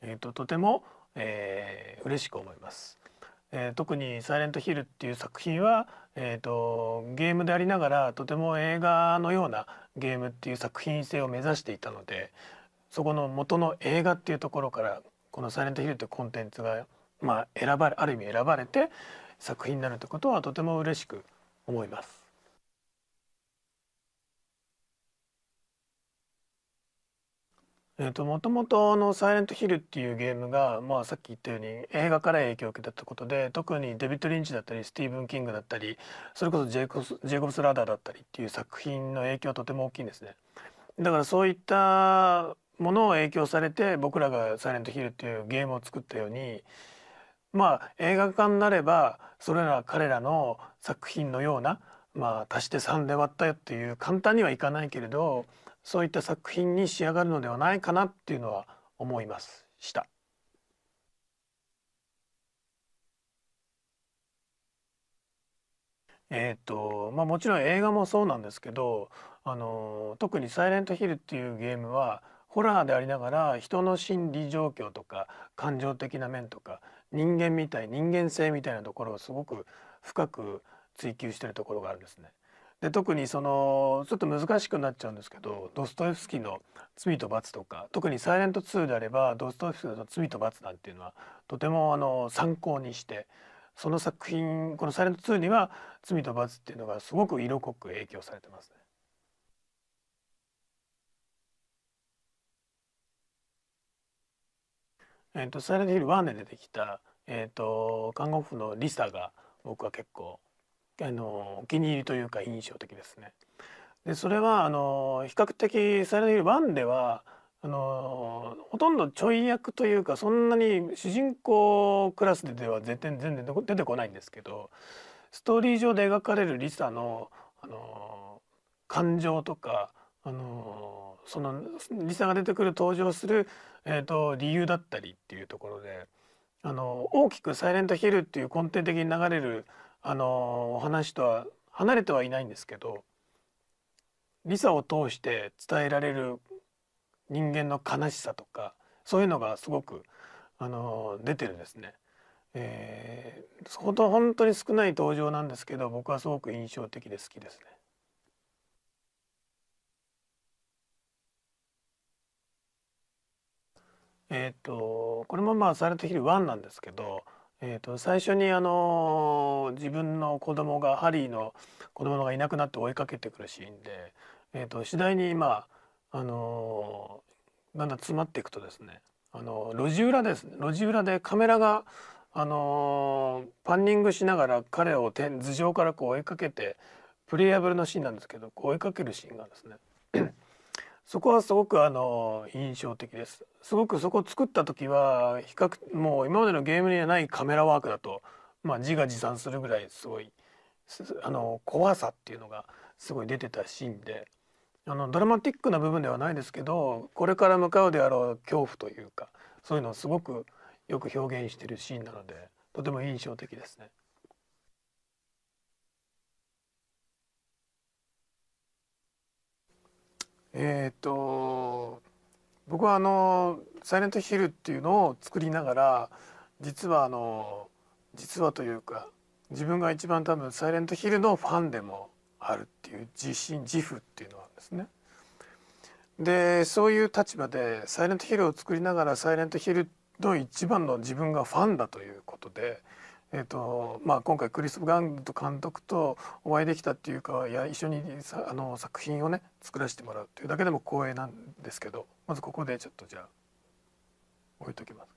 えーと、とても、えー、嬉しく思います。えー、特に「サイレントヒル」っていう作品は、えーと、ゲームでありながらとても映画のようなゲームっていう作品性を目指していたのでそこの元の映画っていうところからこの「サイレントヒル」というコンテンツが、まあ、選ばれある意味選ばれて作品になるということはとても嬉しく思います。えっと、もともとのサイレントヒルっていうゲームが、まあ、さっき言ったように映画から影響を受けたってことで特にデビッド・リンチだったりスティーブン・キングだったりそれこそジェイコスジェイコブス・ラダーだったりっていう作品の影響はとても大きいんですね。だからそういったものを影響されて僕らが「サイレントヒル」っていうゲームを作ったようにまあ映画化になればそれら彼らの作品のようなまあ足して3で割ったよっていう簡単にはいかないけれどそういった作品に仕上がるのではないかなっていうのは思いました。えーとまあ、もちろん映画もそうなんですけどあの特に「サイレントヒル」っていうゲームはホラーでありながら人の心理状況とか感情的な面とか人間みたい人間性みたいなところをすごく深く追求してるところがあるんですね。で特にそのちょっと難しくなっちゃうんですけどドストエフスキーの「罪と罰」とか特に「サイレント2」であればドストエフスキーの「罪と罰」なんていうのはとてもあの参考にしてその作品この「サイレント2」には「罪と罰」っていうのがすごく色濃く影響されてますね。えーと、サイレントヒル1で出てきた、えーと、と看護婦のリサが僕は結構あのお気に入りというか印象的ですね。でそれはあの比較的サイレント1ではあのほとんどちょい役というかそんなに主人公クラスでは絶対全然出てこないんですけどストーリー上で描かれるリサのあの感情とかあのそのリサが出てくる登場する、えーと理由だったりっていうところであの大きく「サイレントヒル」っていう根底的に流れるあのお話とは離れてはいないんですけどリサを通して伝えられる人間の悲しさとかそういうのがすごくあの出てるんですね。えー、ほと本当に少ない登場なんですけど僕はすごく印象的で好きですね。えーと、とこれもまあ「サイレントヒル1」なんですけどえーと、最初に、あのー、自分の子供がハリーの子供がいなくなって追いかけてくるシーンで、えーと、次第に今、あのー、だんだん詰まっていくとですね、あのー、路地裏です路地裏でカメラが、あのパンニングしながら彼を頭上からこう追いかけてプレイヤブルのシーンなんですけど追いかけるシーンがですねそこはすごくあの印象的です。すごくそこを作った時は比較もう今までのゲームにはないカメラワークだと、まあ、自画自賛するぐらいすごいあの怖さっていうのがすごい出てたシーンであのドラマティックな部分ではないですけどこれから向かうであろう恐怖というかそういうのをすごくよく表現してるシーンなのでとても印象的ですね。えっ、と僕はあの「サイレントヒル」っていうのを作りながら実はあの実はというか自分が一番多分「サイレントヒル」のファンでもあるっていう自信自負っていうのはですね。でそういう立場で「サイレントヒル」を作りながら「サイレントヒル」の一番の自分がファンだということでえーとまあ、今回クリス・ガンド監督とお会いできたっていうかいや一緒にあの作品をね作らせてもらうというだけでも光栄なんですけどまずここでちょっとじゃあ置いときます。